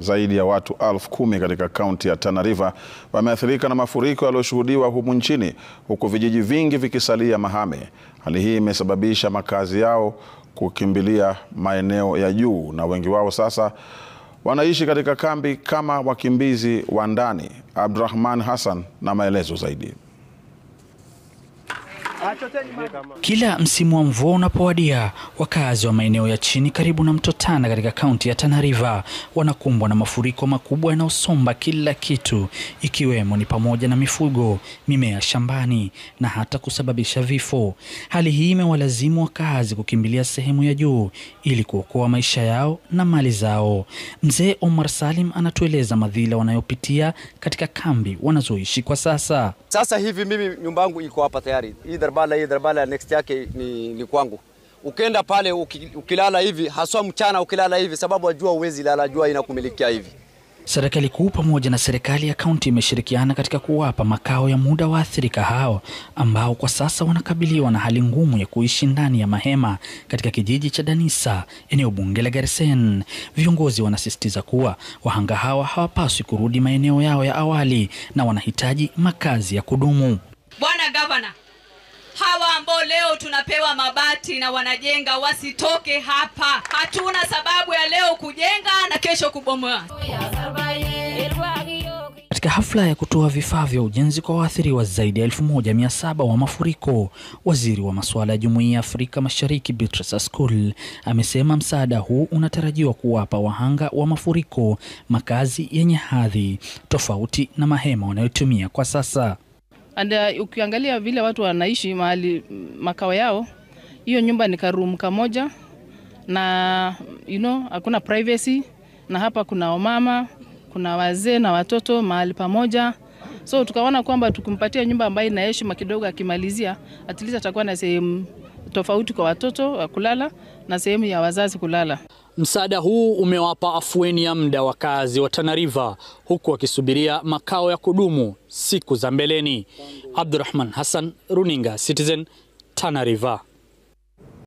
Zaidi ya watu elfu kumi katika kaunti ya Tana River wameathirika na mafuriko yaliyoshuhudiwa humu nchini huku vijiji vingi vikisalia mahame. Hali hii imesababisha makazi yao kukimbilia maeneo ya juu na wengi wao sasa wanaishi katika kambi kama wakimbizi wa ndani. Abdurahman Hassan na maelezo zaidi. Kila msimu wa mvua unapowadia, wakazi wa maeneo ya chini karibu na mto Tana katika kaunti ya Tana River wanakumbwa na mafuriko makubwa yanayosomba kila kitu, ikiwemo ni pamoja na mifugo, mimea shambani na hata kusababisha vifo. Hali hii imewalazimu wakazi kukimbilia sehemu ya juu ili kuokoa maisha yao na mali zao. Mzee Omar Salim anatueleza madhila wanayopitia katika kambi wanazoishi kwa sasa. Sasa hivi mimi nyumba yangu iko hapa tayari, Darbala, hii Darbala next yake ni, ni kwangu. Ukenda pale ukilala hivi, haswa mchana ukilala hivi, sababu ajua uwezi lala, jua inakumilikia hivi. Serikali kuu pamoja na serikali ya kaunti imeshirikiana katika kuwapa makao ya muda waathirika hao ambao kwa sasa wanakabiliwa na hali ngumu ya kuishi ndani ya mahema katika kijiji cha Danisa, eneo bunge la Garsen. Viongozi wanasisitiza kuwa wahanga hawa hawapaswi kurudi maeneo yao ya awali na wanahitaji makazi ya kudumu. Bwana Gavana, hawa ambao leo tunapewa mabati na wanajenga wasitoke hapa. Hatuna sababu ya leo kujenga na kesho kubomoa. Katika hafla ya kutoa vifaa vya ujenzi kwa waathiriwa zaidi ya 1700 wa mafuriko, waziri wa masuala ya jumuiya ya Afrika Mashariki Beatrice Askul amesema msaada huu unatarajiwa kuwapa wahanga wa mafuriko makazi yenye hadhi tofauti na mahema wanayotumia kwa sasa. And uh, ukiangalia vile watu wanaishi mahali makao yao, hiyo nyumba ni karumu kamoja na you know, hakuna privacy, na hapa kuna wamama, kuna wazee na watoto mahali pamoja, so tukaona kwamba tukimpatia nyumba ambayo ina heshima kidogo, akimalizia at least atakuwa na sehemu tofauti kwa watoto wa kulala na sehemu ya wazazi kulala. Msaada huu umewapa afueni ya muda wakazi wa Tana River huku wakisubiria makao ya kudumu siku za mbeleni. Abdurrahman Hassan, Runinga Citizen, Tana River.